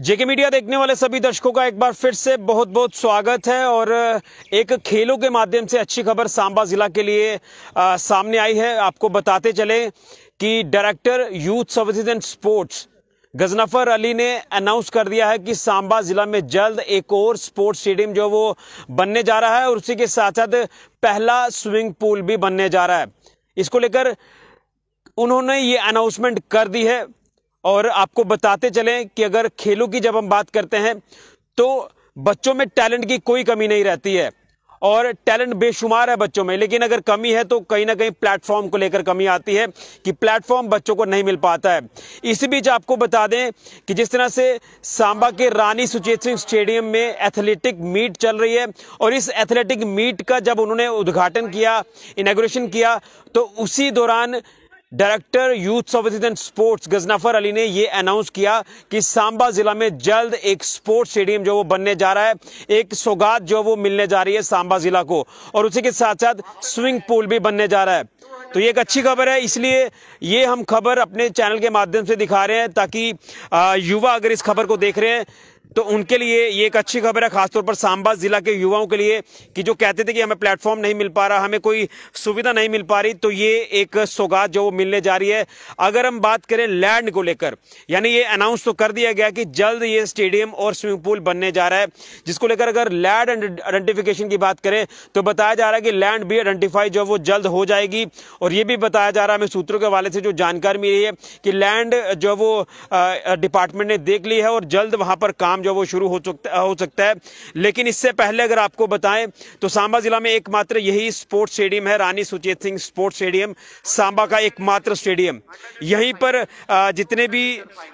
जेके media देखने वाले सभी दर्शकों का एक बार फिर से बहुत बहुत स्वागत है और एक खेलों के माध्यम से अच्छी खबर सांबा जिला के लिए आ, सामने आई है आपको बताते चले कि director youth services and sports Ghazanfar Ali ने अनाउंस कर दिया है कि सांबा जिला में जल्द एक और स्पोर्ट्स स्टेडियम जो वो बनने जा रहा है और उसी के साथ साथ पहला स्विमिंग पूल भी बनने जा रहा है इसको लेकर उन्होंने ये अनाउंसमेंट कर दी है और आपको बताते चलें कि अगर खेलों की जब हम बात करते हैं तो बच्चों में टैलेंट की कोई कमी नहीं रहती है और टैलेंट बेशुमार है बच्चों में लेकिन अगर कमी है तो कहीं ना कहीं प्लेटफॉर्म को लेकर कमी आती है कि प्लेटफॉर्म बच्चों को नहीं मिल पाता है इसी बीच आपको बता दें कि जिस तरह से सांबा के रानी सुचेत सिंह स्टेडियम में एथलेटिक मीट चल रही है और इस एथलेटिक मीट का जब उन्होंने उद्घाटन किया इनाग्रेशन किया तो उसी दौरान director youth services and sports Ghazanfar Ali ने यह अनाउंस किया कि सांबा ज़िला में जल्द एक स्पोर्ट्स स्टेडियम जो वो बनने जा रहा है एक सौगात जो वो मिलने जा रही है सांबा ज़िला को और उसी के साथ साथ स्विमिंग पूल भी बनने जा रहा है तो ये एक अच्छी खबर है इसलिए ये हम खबर अपने चैनल के माध्यम से दिखा रहे हैं ताकि युवा अगर इस खबर को देख रहे हैं तो उनके लिए ये एक अच्छी खबर है खासतौर पर सांबा जिला के युवाओं के लिए कि जो कहते थे कि हमें प्लेटफॉर्म नहीं मिल पा रहा हमें कोई सुविधा नहीं मिल पा रही तो ये एक सौगात जो मिलने जा रही है अगर हम बात करें लैंड को लेकर यानी ये अनाउंस तो कर दिया गया कि जल्द ये स्टेडियम और स्विमिंग पूल बनने जा रहा है जिसको लेकर अगर लैंड आइडेंटिफिकेशन की बात करें तो बताया जा रहा है कि लैंड भी आइडेंटिफाई जो वो जल्द हो जाएगी और ये भी बताया जा रहा है हमें सूत्रों के हवाले से जो जानकारी मिली है कि लैंड जो वो डिपार्टमेंट ने देख ली है और जल्द वहां पर काम काम जो वो शुरू हो चुका हो सकता है लेकिन इससे पहले अगर आपको बताएं तो सांबा ज़िला में एकमात्र यही स्पोर्ट्स स्टेडियम है रानी सुचेत सिंह स्पोर्ट्स स्टेडियम सांबा का एकमात्र स्टेडियम यहीं पर जितने भी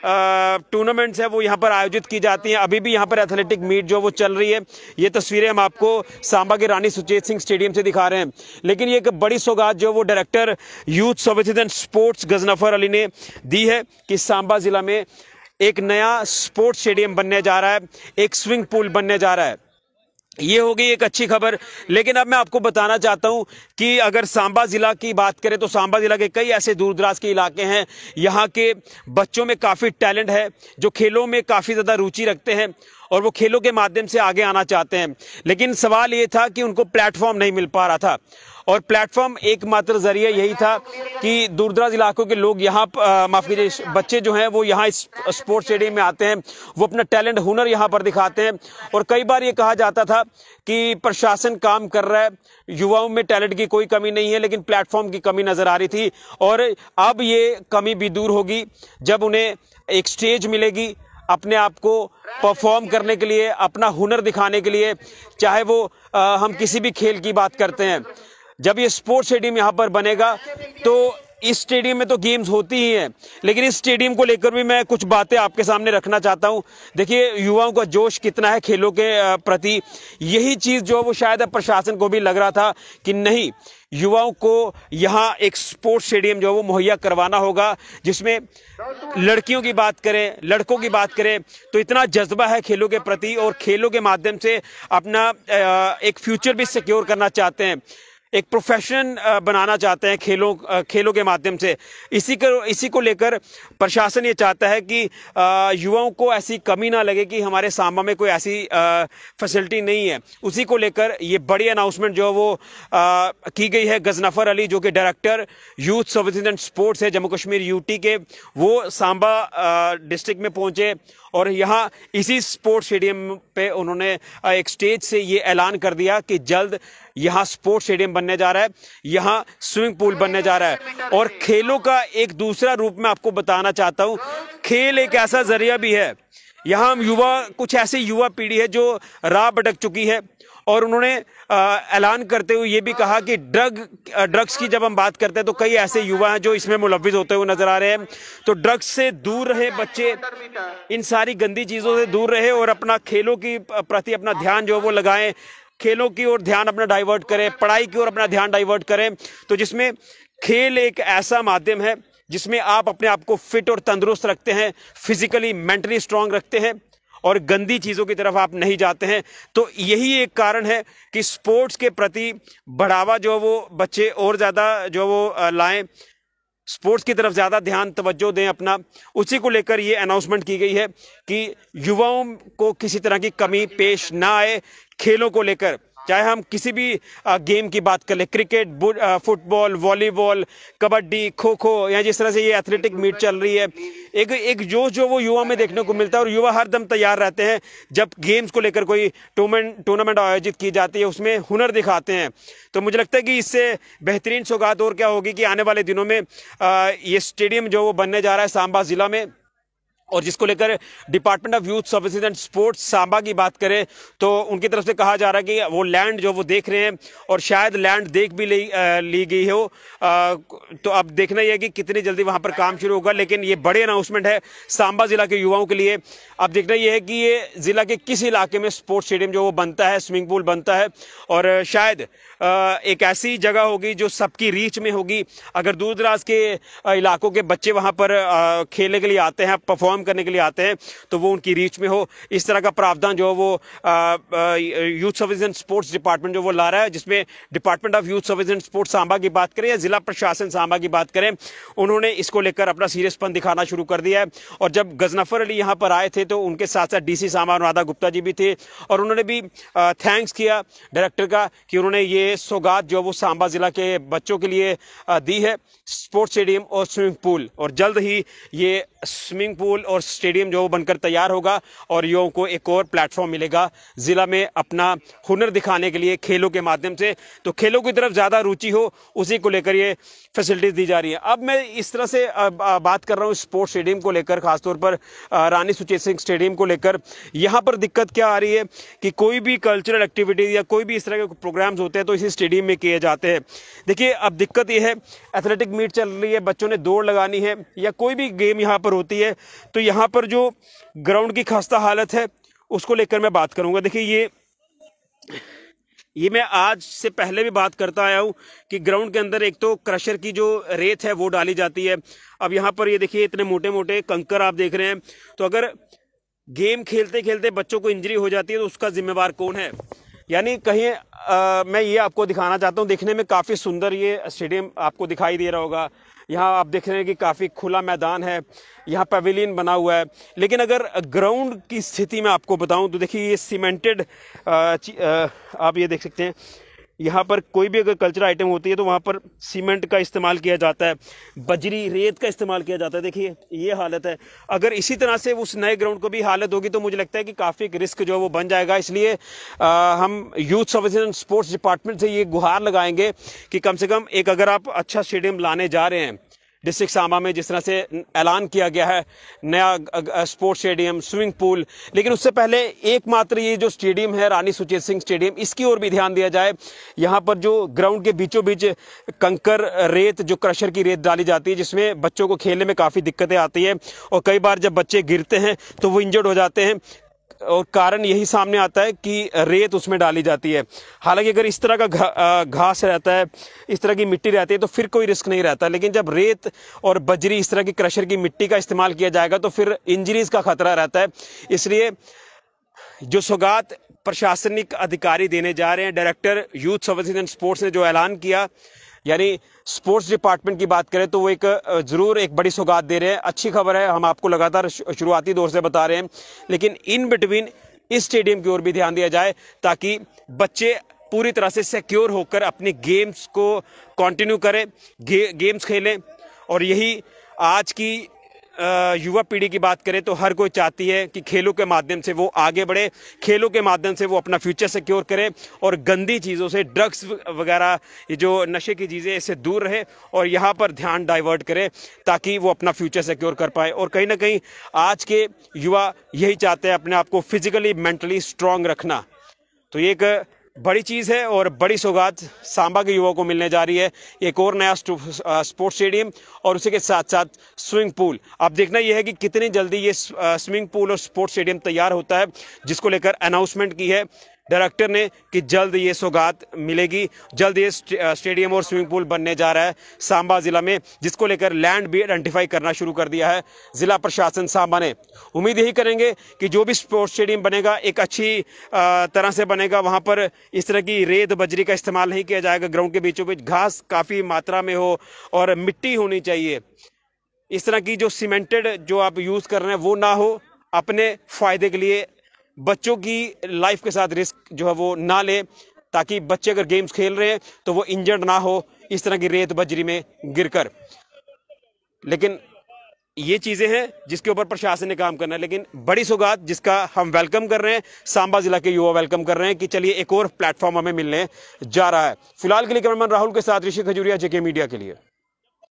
टूर्नामेंट्स हैं वो यहाँ पर आयोजित की जाती हैं अभी भी यहाँ पर एथलेटिक मीट जो वो चल रही है ये तस्वीरें हम आपको सांबा के रानी सुचेत सिंह स्टेडियम से दिखा रहे हैं लेकिन ये एक बड़ी सौगात जो वो डायरेक्टर यूथ सोविथ स्पोर्ट्स गजनफर अली ने दी है कि सांबा ज़िला में एक नया स्पोर्ट्स स्टेडियम बनने जा रहा है एक स्विंग पूल बनने जा रहा है ये हो गई एक अच्छी खबर लेकिन अब मैं आपको बताना चाहता हूं कि अगर सांबा ज़िला की बात करें तो सांबा ज़िला के कई ऐसे दूर दराज के इलाके हैं यहाँ के बच्चों में काफ़ी टैलेंट है जो खेलों में काफ़ी ज़्यादा रुचि रखते हैं और वो खेलों के माध्यम से आगे आना चाहते हैं लेकिन सवाल ये था कि उनको प्लेटफॉर्म नहीं मिल पा रहा था और प्लेटफॉर्म एकमात्र जरिया यही था कि दूर दराज इलाकों के लोग यहाँ माफ कीजिए बच्चे जो हैं वो यहाँ इस स्पोर्ट्स स्टेडियम में आते हैं वो अपना टैलेंट हुनर यहाँ पर दिखाते हैं और कई बार ये कहा जाता था कि प्रशासन काम कर रहा है युवाओं में टैलेंट की कोई कमी नहीं है लेकिन प्लेटफॉर्म की कमी नज़र आ रही थी और अब ये कमी भी दूर होगी जब उन्हें एक स्टेज मिलेगी अपने आप को परफॉर्म करने के लिए अपना हुनर दिखाने के लिए चाहे वो आ, हम किसी भी खेल की बात करते हैं जब ये स्पोर्ट्स स्टेडियम यहाँ पर बनेगा तो इस स्टेडियम में तो गेम्स होती ही हैं लेकिन इस स्टेडियम को लेकर भी मैं कुछ बातें आपके सामने रखना चाहता हूं देखिए युवाओं का जोश कितना है खेलों के प्रति यही चीज़ जो है वो शायद प्रशासन को भी लग रहा था कि नहीं युवाओं को यहाँ एक स्पोर्ट्स स्टेडियम जो है वो मुहैया करवाना होगा जिसमें लड़कियों की बात करें लड़कों की बात करें तो इतना जज्बा है खेलों के प्रति और खेलों के माध्यम से अपना एक फ्यूचर भी सिक्योर करना चाहते हैं एक प्रोफेशन uh, बनाना चाहते हैं खेलों uh, खेलों के माध्यम से इसी को इसी को लेकर प्रशासन ये चाहता है कि uh, युवाओं को ऐसी कमी ना लगे कि हमारे सांबा में कोई ऐसी फैसिलिटी नहीं है उसी को लेकर ये बड़ी अनाउंसमेंट जो वो की गई है गजनफर अली जो कि director youth service and sports है जम्मू कश्मीर यूटी के वो सांबा डिस्ट्रिक्ट में पहुंचे और यहाँ इसी स्पोर्ट्स स्टेडियम पे उन्होंने एक स्टेज से ये ऐलान कर दिया कि जल्द यहाँ स्पोर्ट्स स्टेडियम बनने जा रहा है यहाँ स्विमिंग पूल बनने जा रहा है और खेलों का एक दूसरा रूप मैं आपको बताना चाहता हूँ खेल एक ऐसा जरिया भी है यहाँ हम युवा कुछ ऐसी युवा पीढ़ी है जो राह भटक चुकी है और उन्होंने ऐलान करते हुए ये भी कहा कि ड्रग ड्रग्स की जब हम बात करते हैं तो कई ऐसे युवा हैं जो इसमें मुलविस होते हुए नजर आ रहे हैं तो ड्रग्स से दूर रहे बच्चे इन सारी गंदी चीज़ों से दूर रहे और अपना खेलों की प्रति अपना ध्यान जो है वो लगाएं खेलों की ओर ध्यान अपना डाइवर्ट करें पढ़ाई की ओर अपना ध्यान डाइवर्ट करें तो जिसमें खेल एक ऐसा माध्यम है जिसमें आप अपने आप को फिट और तंदुरुस्त रखते हैं फिजिकली मेंटली स्ट्रांग रखते हैं और गंदी चीज़ों की तरफ आप नहीं जाते हैं तो यही एक कारण है कि स्पोर्ट्स के प्रति बढ़ावा जो वो बच्चे और ज़्यादा जो वो लाएँ स्पोर्ट्स की तरफ ज़्यादा ध्यान तवज्जो दें अपना उसी को लेकर ये अनाउंसमेंट की गई है कि युवाओं को किसी तरह की कमी पेश ना आए खेलों को लेकर चाहे हम किसी भी गेम की बात कर ले क्रिकेट फुटबॉल वॉलीबॉल कबड्डी खो खो या जिस तरह से ये एथलेटिक मीट चल रही है एक एक जोश जो वो युवा में देखने को मिलता है और युवा हर दम तैयार रहते हैं जब गेम्स को लेकर कोई टूर्नामेंट टूर्नामेंट आयोजित की जाती है उसमें हुनर दिखाते हैं तो मुझे लगता है कि इससे बेहतरीन सौगात और क्या होगी कि आने वाले दिनों में ये स्टेडियम जो वो बनने जा रहा है सांबा ज़िला में और जिसको लेकर department of youth services and sports Samba की बात करें तो उनकी तरफ से कहा जा रहा है कि वो लैंड जो वो देख रहे हैं और शायद लैंड देख भी ली, ली गई हो तो अब देखना यह है कि कितनी जल्दी वहाँ पर काम शुरू होगा लेकिन ये बड़े अनाउंसमेंट है सांबा ज़िला के युवाओं के लिए अब देखना यह है कि ये ज़िला के किस इलाके में स्पोर्ट्स स्टेडियम जो वो बनता है स्विमिंग पूल बनता है और शायद एक ऐसी जगह होगी जो सबकी रीच में होगी अगर दूर दराज के इलाकों के बच्चे वहाँ पर खेलने के लिए आते हैं परफॉर्म करने के लिए आते हैं तो वो उनकी रीच में हो इस तरह का प्रावधान जो वो youth service and sports department जो वो ला रहा है जिसमें department of youth service and sports Samba की बात करें या जिला प्रशासन सांबा की बात करें उन्होंने इसको लेकर अपना सीरियसपन दिखाना शुरू कर दिया है और जब गजनफर अली यहाँ पर आए थे तो उनके साथ साथ सी सांबा गुप्ता जी भी थे और उन्होंने भी थैंक्स किया डायरेक्टर का कि उन्होंने ये सौगात जो वो सांबा ज़िला के बच्चों के लिए दी है स्पोर्ट्स स्टेडियम और स्विमिंग पूल और जल्द ही ये स्विमिंग पूल और स्टेडियम जो बनकर तैयार होगा और युवाओं को एक और प्लेटफॉर्म मिलेगा ज़िला में अपना हुनर दिखाने के लिए खेलों के माध्यम से तो खेलों की तरफ ज़्यादा रुचि हो उसी को लेकर ये फैसिलिटीज़ दी जा रही है अब मैं इस तरह से बात कर रहा हूँ स्पोर्ट्स स्टेडियम को लेकर खासतौर पर रानी सुचेत सिंह स्टेडियम को लेकर यहाँ पर दिक्कत क्या आ रही है कि कोई भी कल्चरल एक्टिविटीज़ या कोई भी इस तरह के प्रोग्राम्स होते हैं तो इसी स्टेडियम में किए जाते हैं देखिए अब दिक्कत यह है एथलेटिक मीट चल रही है बच्चों ने दौड़ लगानी है या कोई भी गेम यहाँ पर होती है तो यहाँ पर जो ग्राउंड की खस्ता हालत है उसको लेकर मैं बात करूँगा देखिए ये ये मैं आज से पहले भी बात करता आया हूँ कि ग्राउंड के अंदर एक तो क्रशर की जो रेत है वो डाली जाती है अब यहाँ पर ये देखिए इतने मोटे मोटे कंकर आप देख रहे हैं तो अगर गेम खेलते खेलते बच्चों को इंजरी हो जाती है तो उसका जिम्मेवार कौन है यानी कहीं आ, मैं ये आपको दिखाना चाहता हूँ देखने में काफ़ी सुंदर ये स्टेडियम आपको दिखाई दे रहा होगा यहाँ आप देख रहे हैं कि काफ़ी खुला मैदान है यहाँ पवेलियन बना हुआ है लेकिन अगर ग्राउंड की स्थिति में आपको बताऊँ तो देखिए ये सीमेंटेड आप ये देख सकते हैं यहाँ पर कोई भी अगर कल्चर आइटम होती है तो वहाँ पर सीमेंट का इस्तेमाल किया जाता है बजरी रेत का इस्तेमाल किया जाता है देखिए ये हालत है अगर इसी तरह से उस नए ग्राउंड को भी हालत होगी तो मुझे लगता है कि काफ़ी एक रिस्क जो है वो बन जाएगा इसलिए आ, हम youth service and sports department से ये गुहार लगाएंगे कि कम से कम एक अगर आप अच्छा स्टेडियम लाने जा रहे हैं डिस्ट्रिक्ट सामा में जिस तरह से ऐलान किया गया है नया स्पोर्ट्स स्टेडियम स्विमिंग पूल लेकिन उससे पहले एकमात्र ये जो स्टेडियम है रानी सुचेत सिंह स्टेडियम इसकी ओर भी ध्यान दिया जाए यहाँ पर जो ग्राउंड के बीचों बीच कंकर रेत जो क्रशर की रेत डाली जाती है जिसमें बच्चों को खेलने में काफ़ी दिक्कतें आती है और कई बार जब बच्चे गिरते हैं तो वो इंजर्ड हो जाते हैं और कारण यही सामने आता है कि रेत उसमें डाली जाती है हालांकि अगर इस तरह का घास रहता है इस तरह की मिट्टी रहती है तो फिर कोई रिस्क नहीं रहता लेकिन जब रेत और बजरी इस तरह की क्रशर की मिट्टी का इस्तेमाल किया जाएगा तो फिर इंजरीज का खतरा रहता है इसलिए जो सौगात प्रशासनिक अधिकारी देने जा रहे हैं director youth service and sports ने जो ऐलान किया यानी स्पोर्ट्स डिपार्टमेंट की बात करें तो वो एक ज़रूर एक बड़ी सौगात दे रहे हैं अच्छी खबर है हम आपको लगातार शुरुआती दौर से बता रहे हैं लेकिन इन बिटवीन इस स्टेडियम की ओर भी ध्यान दिया जाए ताकि बच्चे पूरी तरह से सिक्योर होकर अपने गेम्स को कंटिन्यू करें गे, गेम्स खेलें और यही आज की युवा पीढ़ी की बात करें तो हर कोई चाहती है कि खेलों के माध्यम से वो आगे बढ़े खेलों के माध्यम से वो अपना फ्यूचर सिक्योर करे और गंदी चीज़ों से ड्रग्स वगैरह जो नशे की चीज़ें इससे दूर रहे और यहाँ पर ध्यान डाइवर्ट करे ताकि वो अपना फ्यूचर सिक्योर कर पाए और कहीं ना कहीं आज के युवा यही चाहते हैं अपने आप को फिजिकली मेंटली स्ट्रांग रखना तो ये एक बड़ी चीज़ है और बड़ी सौगात सांबा के युवाओं को मिलने जा रही है एक और नया स्पोर्ट्स स्टेडियम और उसी के साथ साथ स्विमिंग पूल अब देखना यह है कि कितनी जल्दी ये स्विमिंग पूल और स्पोर्ट्स स्टेडियम तैयार होता है जिसको लेकर अनाउंसमेंट की है डायरेक्टर ने कि जल्द ये सौगात मिलेगी जल्द ये स्टेडियम और स्विमिंग पूल बनने जा रहा है सांबा ज़िला में जिसको लेकर लैंड भी आइडेंटिफाई करना शुरू कर दिया है ज़िला प्रशासन सांबा ने उम्मीद यही करेंगे कि जो भी स्पोर्ट्स स्टेडियम बनेगा एक अच्छी तरह से बनेगा वहाँ पर इस तरह की रेत बजरी का इस्तेमाल नहीं किया जाएगा ग्राउंड के बीचों बीच घास काफ़ी मात्रा में हो और मिट्टी होनी चाहिए इस तरह की जो सीमेंटेड जो आप यूज़ कर रहे हैं वो ना हो अपने फ़ायदे के लिए बच्चों की लाइफ के साथ रिस्क जो है वो ना ले ताकि बच्चे अगर गेम्स खेल रहे हैं तो वो इंजर्ड ना हो इस तरह की रेत बजरी में गिरकर लेकिन ये चीज़ें हैं जिसके ऊपर प्रशासन ने काम करना है लेकिन बड़ी सौगात जिसका हम वेलकम कर रहे हैं सांबा जिला के युवा वेलकम कर रहे हैं कि चलिए एक और प्लेटफॉर्म हमें मिलने जा रहा है फिलहाल के लिए कैमरामैन राहुल के साथ ऋषि खजूरिया जेके मीडिया के लिए